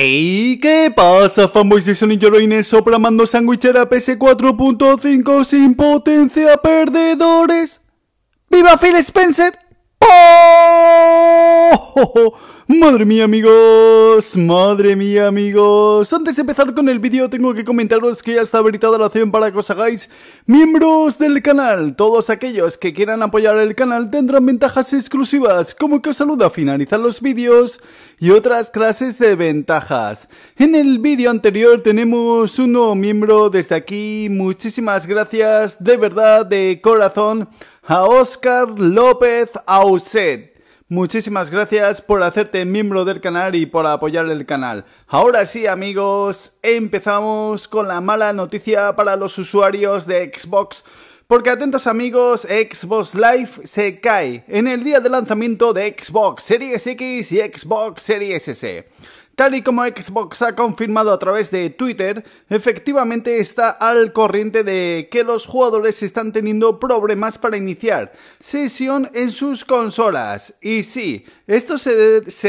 ¡Ey! ¿Qué pasa, fanboys de Sonic sopra mando sandwichera PS4.5 sin potencia perdedores? ¡Viva Phil Spencer! ¡Oh! Madre mía amigos, madre mía amigos Antes de empezar con el vídeo tengo que comentaros que ya está habilitada la opción para que os hagáis miembros del canal Todos aquellos que quieran apoyar el canal tendrán ventajas exclusivas Como que os saluda a finalizar los vídeos y otras clases de ventajas En el vídeo anterior tenemos un nuevo miembro desde aquí Muchísimas gracias de verdad, de corazón a Oscar López Auset Muchísimas gracias por hacerte miembro del canal y por apoyar el canal. Ahora sí amigos, empezamos con la mala noticia para los usuarios de Xbox. Porque atentos amigos, Xbox Live se cae en el día de lanzamiento de Xbox Series X y Xbox Series S. Tal y como Xbox ha confirmado a través de Twitter, efectivamente está al corriente de que los jugadores están teniendo problemas para iniciar sesión en sus consolas. Y sí, esto se,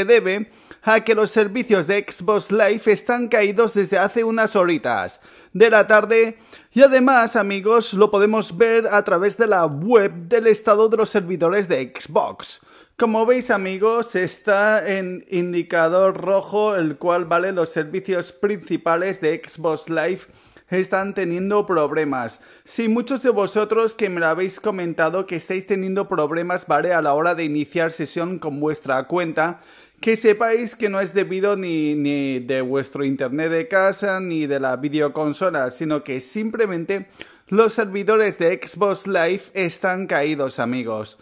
debe a que los servicios de Xbox Live están caídos desde hace unas horitas de la tarde y además, amigos, lo podemos ver a través de la web del estado de los servidores de Xbox. Como veis amigos, está en indicador rojo, el cual vale los servicios principales de Xbox Live están teniendo problemas. Si muchos de vosotros que me lo habéis comentado que estáis teniendo problemas, ¿vale? A la hora de iniciar sesión con vuestra cuenta, que sepáis que no es debido ni, ni de vuestro internet de casa ni de la videoconsola, sino que simplemente los servidores de Xbox Live están caídos, amigos.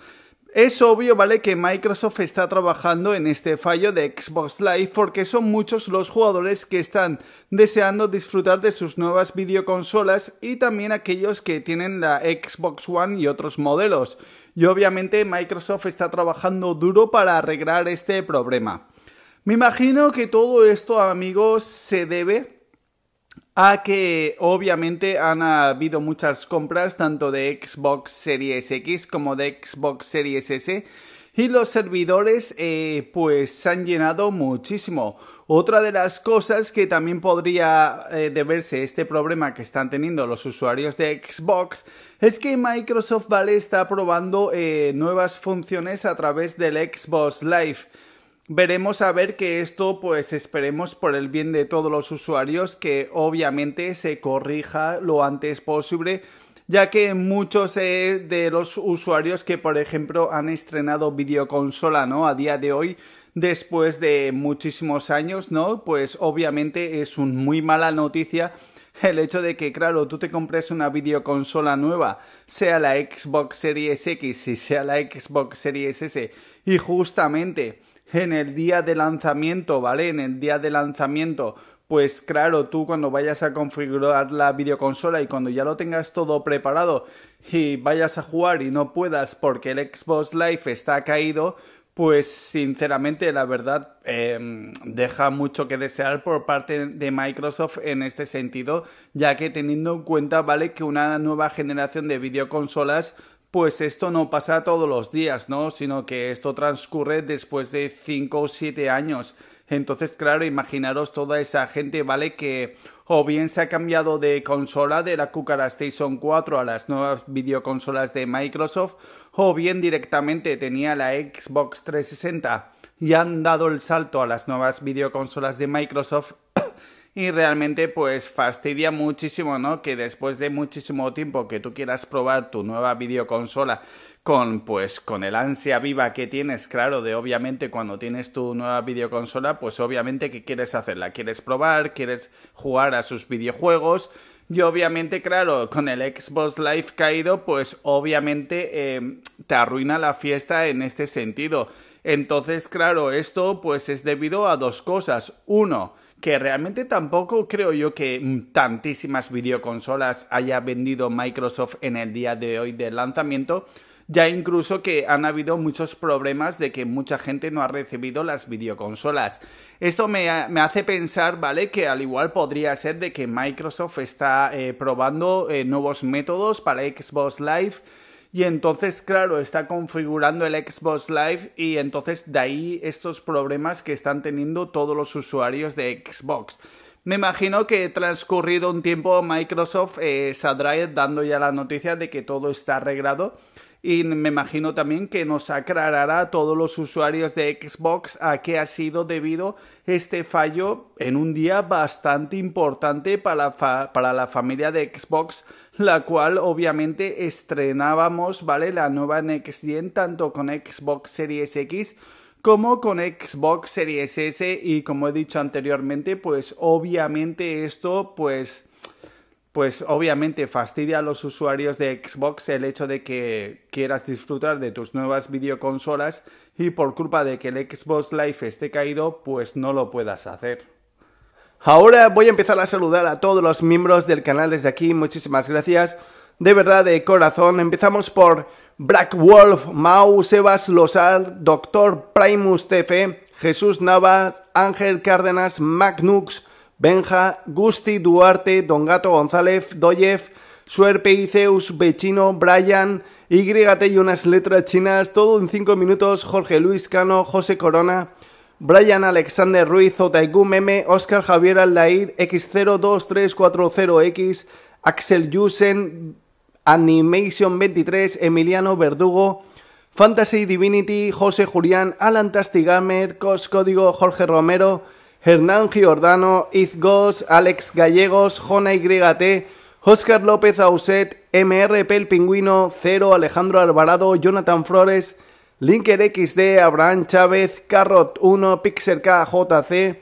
Es obvio, ¿vale? Que Microsoft está trabajando en este fallo de Xbox Live porque son muchos los jugadores que están deseando disfrutar de sus nuevas videoconsolas y también aquellos que tienen la Xbox One y otros modelos. Y obviamente Microsoft está trabajando duro para arreglar este problema. Me imagino que todo esto, amigos, se debe a que obviamente han habido muchas compras tanto de Xbox Series X como de Xbox Series S y los servidores eh, pues se han llenado muchísimo. Otra de las cosas que también podría eh, deberse este problema que están teniendo los usuarios de Xbox es que Microsoft Vale está probando eh, nuevas funciones a través del Xbox Live veremos a ver que esto, pues esperemos por el bien de todos los usuarios, que obviamente se corrija lo antes posible, ya que muchos eh, de los usuarios que, por ejemplo, han estrenado videoconsola, ¿no? A día de hoy, después de muchísimos años, ¿no? Pues obviamente es una muy mala noticia el hecho de que, claro, tú te compres una videoconsola nueva, sea la Xbox Series X y sea la Xbox Series S, y justamente en el día de lanzamiento, ¿vale? En el día de lanzamiento. Pues claro, tú cuando vayas a configurar la videoconsola y cuando ya lo tengas todo preparado y vayas a jugar y no puedas porque el Xbox Live está caído, pues sinceramente la verdad em, deja mucho que desear por parte de Microsoft en este sentido, ya que teniendo en cuenta, ¿vale? Que una nueva generación de videoconsolas pues esto no pasa todos los días, ¿no? Sino que esto transcurre después de 5 o 7 años. Entonces, claro, imaginaros toda esa gente, ¿vale? Que o bien se ha cambiado de consola de la Cucara Station 4 a las nuevas videoconsolas de Microsoft, o bien directamente tenía la Xbox 360 y han dado el salto a las nuevas videoconsolas de Microsoft y realmente pues fastidia muchísimo, ¿no? Que después de muchísimo tiempo que tú quieras probar tu nueva videoconsola con pues con el ansia viva que tienes, claro, de obviamente cuando tienes tu nueva videoconsola, pues obviamente que quieres hacerla, quieres probar, quieres jugar a sus videojuegos y obviamente, claro, con el Xbox Live caído, pues obviamente em, te arruina la fiesta en este sentido. Entonces, claro, esto pues es debido a dos cosas. Uno, que realmente tampoco creo yo que tantísimas videoconsolas haya vendido Microsoft en el día de hoy del lanzamiento. Ya incluso que han habido muchos problemas de que mucha gente no ha recibido las videoconsolas. Esto me, hace pensar, ¿vale? Que al igual podría ser de que Microsoft está eh, probando eh, nuevos métodos para Xbox Live y entonces, claro, está configurando el Xbox Live y entonces de ahí estos problemas que están teniendo todos los usuarios de Xbox. Me imagino que transcurrido un tiempo Microsoft eh, saldrá dando ya la noticia de que todo está arreglado y me imagino también que nos aclarará a todos los usuarios de Xbox a qué ha sido debido este fallo en un día bastante importante para, para la familia de Xbox, la cual obviamente estrenábamos, ¿vale? La nueva Next Gen tanto con Xbox Series X como con Xbox Series S y como he dicho anteriormente, pues obviamente esto pues pues obviamente fastidia a los usuarios de Xbox el hecho de que quieras disfrutar de tus nuevas videoconsolas y por culpa de que el Xbox Live esté caído, pues no lo puedas hacer. Ahora voy a empezar a saludar a todos los miembros del canal desde aquí, muchísimas gracias. De verdad, de corazón, empezamos por Black Wolf, Mau, Sebas Losal, Doctor Primus TF, Jesús Navas, Ángel Cárdenas, Magnux, Benja, Gusti, Duarte, Don Gato González, Doyev, Suerpe, Zeus... Bechino, Brian, YT y unas letras chinas, todo en 5 minutos, Jorge Luis Cano, José Corona, Brian Alexander Ruiz, Otaigu Meme, Oscar Javier Aldair, X02340X, Axel Yusen, Animation23, Emiliano Verdugo, Fantasy Divinity, José Julián, Alan Tastigamer, Cos Código, Jorge Romero, Hernán Giordano, Izgos, Alex Gallegos, Jona YT, Oscar López Auset, MRP El Pingüino, Cero, Alejandro Alvarado, Jonathan Flores, Linker XD, Abraham Chávez, Carrot 1, Pixel KJC,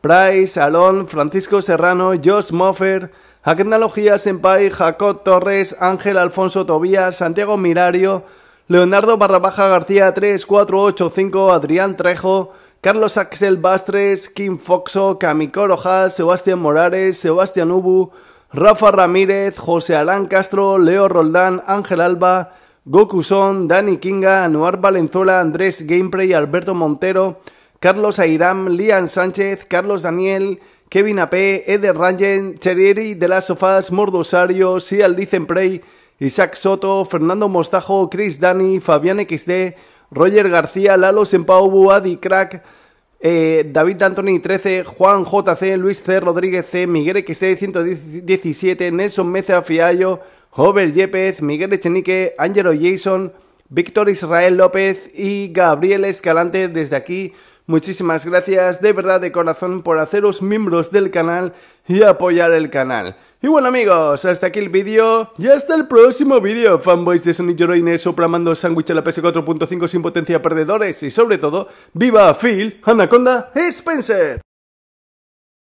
Price, Alon, Francisco Serrano, Josh Moffer, Agnología Senpai, Jacob Torres, Ángel Alfonso Tobías, Santiago Mirario, Leonardo Barrabaja García 3485, Adrián Trejo, Carlos Axel Bastres, Kim Foxo, Kamiko Rojas, Sebastián Morales, Sebastián Ubu, Rafa Ramírez, José Alán Castro, Leo Roldán, Ángel Alba, Goku Son, Dani Kinga, Anuar Valenzuela, Andrés Gameplay, Alberto Montero, Carlos Airam, Lian Sánchez, Carlos Daniel, Kevin AP, Eder Rangen, Cherieri de las Sofás, Mordosario, Sial Isaac Soto, Fernando Mostajo, Chris Dani, Fabián XD, Roger García, Lalos Sempau, Buadi, Crack, eh, David Anthony 13, Juan JC, Luis C, Rodríguez C, Miguel XT 117, Nelson Meza Fiallo, Hover Yepes, Miguel Echenique, Ángelo Jason, Víctor Israel López y Gabriel Escalante desde aquí. Muchísimas gracias de verdad de corazón por haceros miembros del canal y apoyar el canal. Y bueno amigos, hasta aquí el vídeo y hasta el próximo vídeo. Fanboys de Sonic Heroines soplamando sándwich a la PS4.5 sin potencia perdedores y sobre todo, ¡viva Phil, Anaconda y Spencer!